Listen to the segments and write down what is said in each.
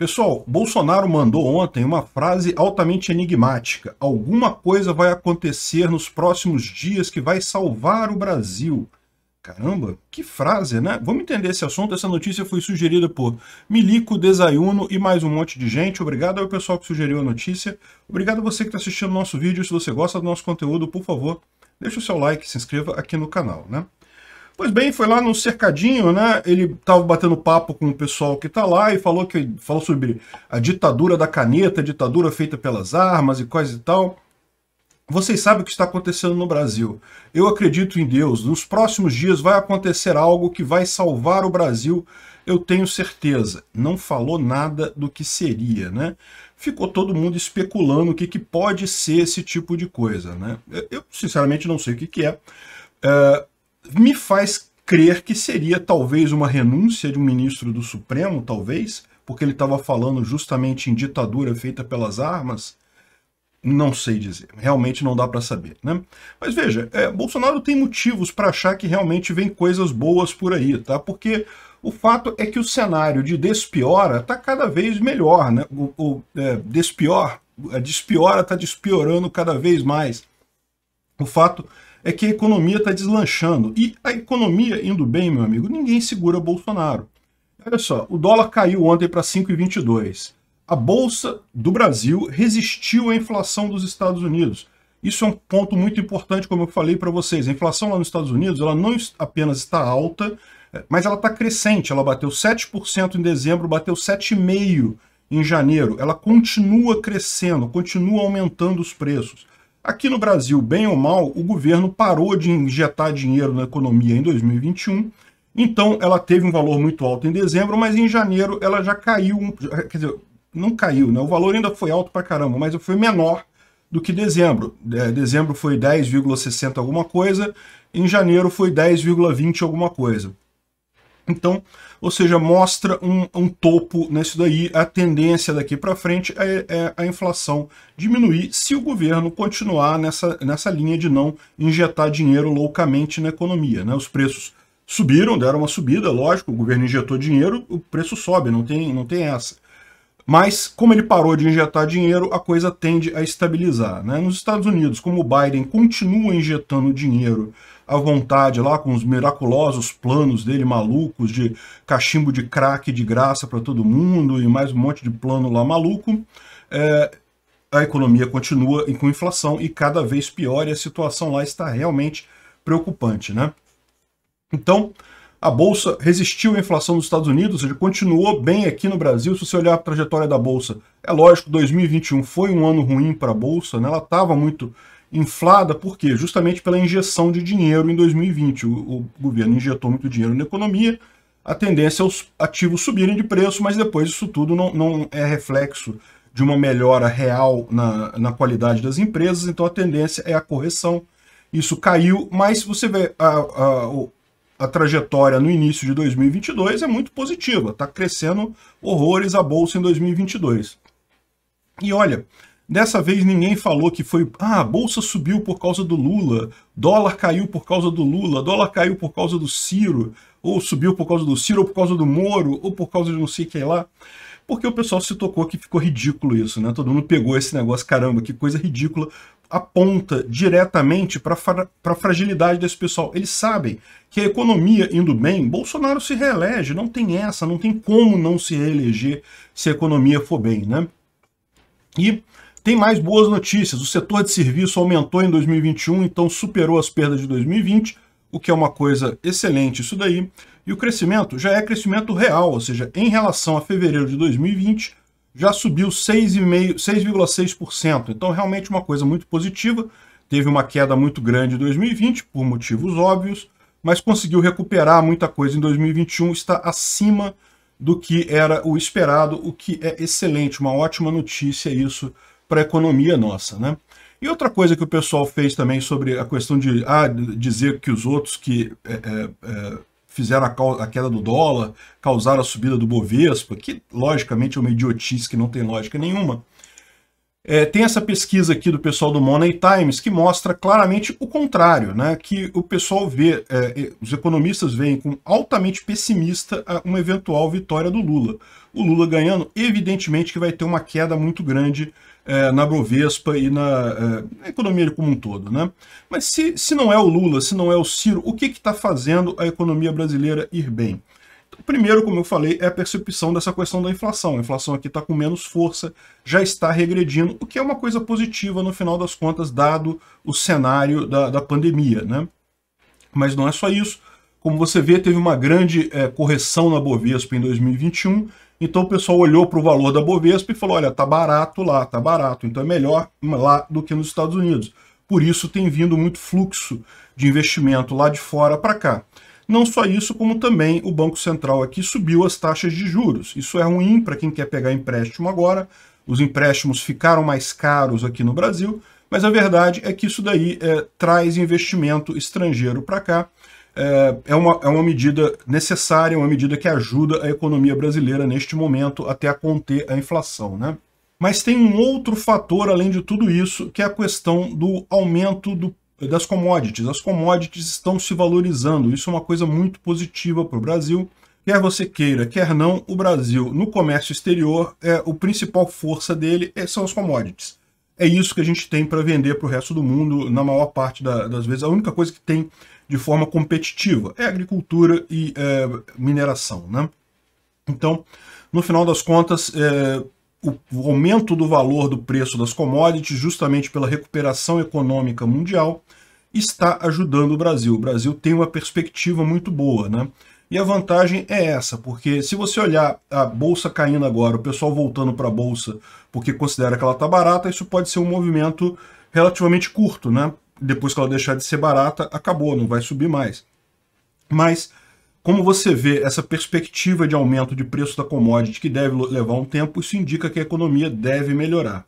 Pessoal, Bolsonaro mandou ontem uma frase altamente enigmática. Alguma coisa vai acontecer nos próximos dias que vai salvar o Brasil. Caramba, que frase, né? Vamos entender esse assunto. Essa notícia foi sugerida por Milico, Desayuno e mais um monte de gente. Obrigado ao pessoal que sugeriu a notícia. Obrigado a você que está assistindo nosso vídeo. Se você gosta do nosso conteúdo, por favor, deixe o seu like, se inscreva aqui no canal, né? Pois bem, foi lá no cercadinho, né? Ele estava batendo papo com o pessoal que está lá e falou que falou sobre a ditadura da caneta, a ditadura feita pelas armas e coisa e tal. Vocês sabem o que está acontecendo no Brasil. Eu acredito em Deus. Nos próximos dias vai acontecer algo que vai salvar o Brasil. Eu tenho certeza. Não falou nada do que seria, né? Ficou todo mundo especulando o que, que pode ser esse tipo de coisa, né? Eu, sinceramente, não sei o que, que é. Uh, me faz crer que seria talvez uma renúncia de um ministro do Supremo, talvez, porque ele estava falando justamente em ditadura feita pelas armas. Não sei dizer, realmente não dá para saber, né? Mas veja, é, Bolsonaro tem motivos para achar que realmente vem coisas boas por aí, tá? Porque o fato é que o cenário de despiora está cada vez melhor, né? O, o é, despior, a é, despiora está despiorando cada vez mais. O fato é que a economia está deslanchando. E a economia indo bem, meu amigo, ninguém segura Bolsonaro. Olha só, o dólar caiu ontem para 5,22. A Bolsa do Brasil resistiu à inflação dos Estados Unidos. Isso é um ponto muito importante, como eu falei para vocês. A inflação lá nos Estados Unidos ela não apenas está alta, é, mas ela está crescente. Ela bateu 7% em dezembro, bateu 7,5% em janeiro. Ela continua crescendo, continua aumentando os preços. Aqui no Brasil, bem ou mal, o governo parou de injetar dinheiro na economia em 2021. Então, ela teve um valor muito alto em dezembro, mas em janeiro ela já caiu. Quer dizer, não caiu, né? O valor ainda foi alto pra caramba, mas foi menor do que dezembro. É, dezembro foi 10,60 alguma coisa, em janeiro foi 10,20 alguma coisa. Então, ou seja, mostra um, um topo nisso daí. A tendência daqui para frente é, é, a inflação diminuir se o governo continuar nessa, nessa linha de não injetar dinheiro loucamente na economia. Né? Os preços subiram, deram uma subida, lógico, o governo injetou dinheiro, o preço sobe, não tem, não tem essa. Mas, como ele parou de injetar dinheiro, a coisa tende a estabilizar. Né? Nos Estados Unidos, como o Biden continua injetando dinheiro à vontade lá com os miraculosos planos dele malucos de cachimbo de crack de graça para todo mundo e mais um monte de plano lá maluco. É, a economia continua com inflação e cada vez pior e a situação lá está realmente preocupante, né? Então, a bolsa resistiu à inflação dos Estados Unidos, ou seja, continuou bem aqui no Brasil. Se você olhar a trajetória da bolsa, é lógico, 2021 foi um ano ruim para a bolsa, né? ela estava muito inflada por quê? Justamente pela injeção de dinheiro em 2020. O, o governo injetou muito dinheiro na economia, a tendência é os ativos subirem de preço, mas depois isso tudo não, não é reflexo de uma melhora real na, na qualidade das empresas, então a tendência é a correção. Isso caiu, mas se você vê a, a, a trajetória no início de 2022 é muito positiva, está crescendo horrores a bolsa em 2022. E olha, Dessa vez ninguém falou que foi, ah, a bolsa subiu por causa do Lula, dólar caiu por causa do Lula, dólar caiu por causa do Ciro, ou subiu por causa do Ciro, ou por causa do Moro, ou por causa de não sei quem lá. Porque o pessoal se tocou que ficou ridículo isso, né? Todo mundo pegou esse negócio, caramba, que coisa ridícula. Aponta diretamente para a fragilidade desse pessoal. Eles sabem que a economia indo bem, Bolsonaro se reelege, não tem essa, não tem como não se reeleger se a economia for bem, né? E tem mais boas notícias. O setor de serviço aumentou em 2021, então superou as perdas de 2020, o que é uma coisa excelente isso daí. E o crescimento já é crescimento real, ou seja, em relação a fevereiro de 2020, já subiu 6,6%. Então, realmente uma coisa muito positiva. Teve uma queda muito grande em 2020, por motivos óbvios, mas conseguiu recuperar muita coisa em 2021, está acima do que era o esperado, o que é excelente, uma ótima notícia isso para a economia nossa, né? E outra coisa que o pessoal fez também sobre a questão de ah, dizer que os outros que é, é, é fizeram a, a, queda do dólar causaram a subida do Bovespa, que logicamente é uma idiotice que não tem lógica nenhuma. É, tem essa pesquisa aqui do pessoal do Money Times que mostra claramente o contrário, né? que o pessoal vê, é, os economistas veem com altamente pessimista uma eventual vitória do Lula. O Lula ganhando, evidentemente que vai ter uma queda muito grande é, na Bovespa e na, é, na, economia como um todo. Né? Mas se, se não é o Lula, se não é o Ciro, o que está fazendo a economia brasileira ir bem? Então, primeiro, como eu falei, é a percepção dessa questão da inflação. A inflação aqui está com menos força, já está regredindo, o que é uma coisa positiva no final das contas, dado o cenário da, da pandemia. Né? Mas não é só isso como você vê, teve uma grande é, correção na Bovespa em 2021, então o pessoal olhou para o valor da Bovespa e falou, olha, tá barato lá, tá barato, então é melhor lá do que nos Estados Unidos. Por isso tem vindo muito fluxo de investimento lá de fora para cá. Não só isso, como também o Banco Central aqui subiu as taxas de juros. Isso é ruim para quem quer pegar empréstimo agora. Os empréstimos ficaram mais caros aqui no Brasil, mas a verdade é que isso daí é, traz investimento estrangeiro para cá é, é, uma, é uma medida necessária, uma medida que ajuda a economia brasileira neste momento até a conter a inflação. Né? Mas tem um outro fator além de tudo isso, que é a questão do aumento do, das commodities. As commodities estão se valorizando, isso é uma coisa muito positiva para o Brasil. Quer você queira, quer não, o Brasil no comércio exterior, é o principal força dele é, são as commodities. É isso que a gente tem para vender para o resto do mundo, na maior parte da, das vezes. A única coisa que tem de forma competitiva. É agricultura e é, mineração. Né? Então, no final das contas, é, o aumento do valor do preço das commodities, justamente pela recuperação econômica mundial, está ajudando o Brasil. O Brasil tem uma perspectiva muito boa, né? E a vantagem é essa, porque se você olhar a bolsa caindo agora, o pessoal voltando para a bolsa porque considera que ela está barata, isso pode ser um movimento relativamente curto, né? depois que ela deixar de ser barata, acabou, não vai subir mais. Mas como você vê essa perspectiva de aumento de preço da commodity que deve levar um tempo, isso indica que a economia deve melhorar.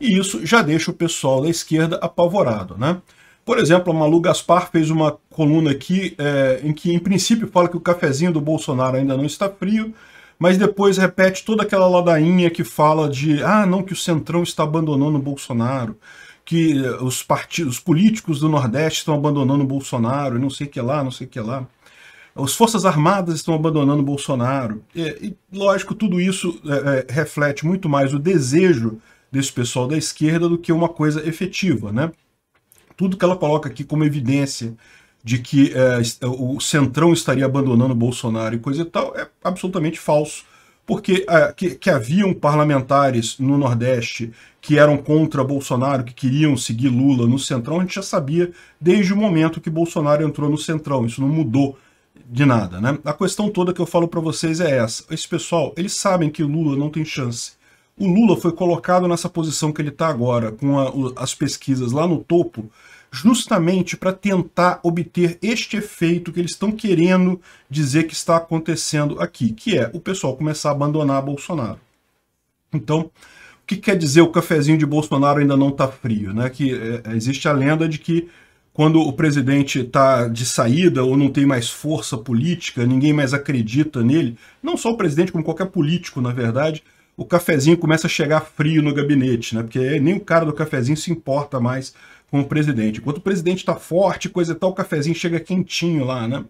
E isso já deixa o pessoal da esquerda apavorado, né? Por exemplo, a Malu Gaspar fez uma coluna aqui é, em que, em princípio, fala que o cafezinho do Bolsonaro ainda não está frio, mas depois repete toda aquela ladainha que fala de ah, não, que o Centrão está abandonando o Bolsonaro, que eh, os partidos os políticos do Nordeste estão abandonando o Bolsonaro, não sei o que lá, não sei o que lá. As Forças Armadas estão abandonando o Bolsonaro. E, e lógico, tudo isso é, reflete muito mais o desejo desse pessoal da esquerda do que uma coisa efetiva. Né? Tudo que ela coloca aqui como evidência de que é, o Centrão estaria abandonando o Bolsonaro e coisa e tal é absolutamente falso porque é, que, que, haviam parlamentares no Nordeste que eram contra Bolsonaro, que queriam seguir Lula no Centrão, a gente já sabia desde o momento que Bolsonaro entrou no Centrão. Isso não mudou de nada, né? A questão toda que eu falo para vocês é essa. Esse pessoal, eles sabem que Lula não tem chance. O Lula foi colocado nessa posição que ele está agora, com a, as pesquisas lá no topo, justamente para tentar obter este efeito que eles estão querendo dizer que está acontecendo aqui, que é o pessoal começar a abandonar Bolsonaro. Então, o que quer dizer o cafezinho de Bolsonaro ainda não está frio? Né? Que é, é, existe a lenda de que quando o presidente está de saída ou não tem mais força política, ninguém mais acredita nele, não só o presidente, como qualquer político, na verdade, o cafezinho começa a chegar frio no gabinete, né? Porque nem o cara do cafezinho se importa mais com o presidente. Enquanto o presidente está forte, coisa e tal, o cafezinho chega quentinho lá, né?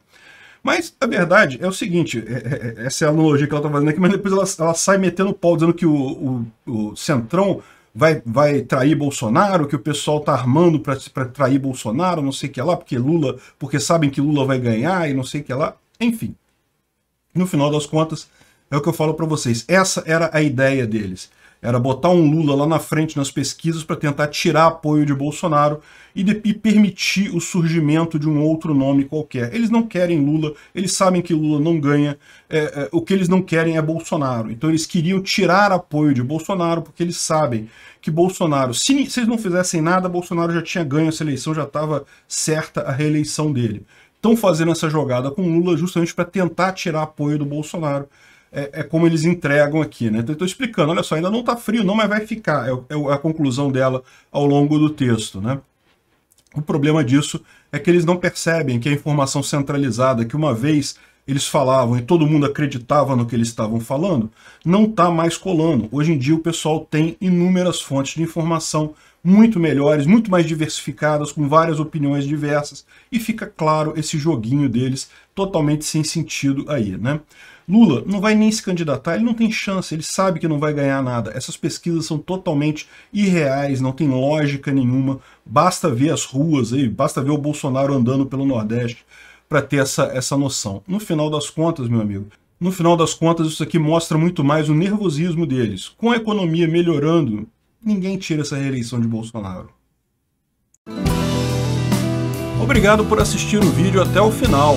Mas a verdade é o seguinte: é, é, é essa é a analogia que ela está fazendo aqui, mas depois ela, ela sai metendo pau, dizendo que o, o, o Centrão vai, vai trair Bolsonaro, que o pessoal tá armando para trair Bolsonaro, não sei o que lá, porque Lula, porque sabem que Lula vai ganhar e não sei o que lá. Enfim, no final das contas, é o que eu falo para vocês. Essa era a ideia deles. Era botar um Lula lá na frente nas pesquisas para tentar tirar apoio de Bolsonaro e, de, e permitir o surgimento de um outro nome qualquer. Eles não querem Lula, eles sabem que Lula não ganha, é, é, o que eles não querem é Bolsonaro. Então eles queriam tirar apoio de Bolsonaro porque eles sabem que Bolsonaro, se, se eles não fizessem nada, Bolsonaro já tinha ganho essa eleição, já estava certa a reeleição dele. Estão fazendo essa jogada com Lula justamente para tentar tirar apoio do Bolsonaro é, é, como eles entregam aqui, né? Então, estou explicando, olha só, ainda não está frio, não, mas vai ficar. É, é, é, a conclusão dela ao longo do texto, né? O problema disso é que eles não percebem que a informação centralizada, que uma vez eles falavam e todo mundo acreditava no que eles estavam falando, não está mais colando. Hoje em dia o pessoal tem inúmeras fontes de informação muito melhores, muito mais diversificadas, com várias opiniões diversas, e fica claro esse joguinho deles totalmente sem sentido aí, né? Lula não vai nem se candidatar, ele não tem chance, ele sabe que não vai ganhar nada. Essas pesquisas são totalmente irreais, não tem lógica nenhuma. Basta ver as ruas aí, basta ver o Bolsonaro andando pelo Nordeste para ter essa, essa noção. No final das contas, meu amigo, no final das contas, isso aqui mostra muito mais o nervosismo deles. Com a economia melhorando, ninguém tira essa reeleição de Bolsonaro. Obrigado por assistir o vídeo até o final.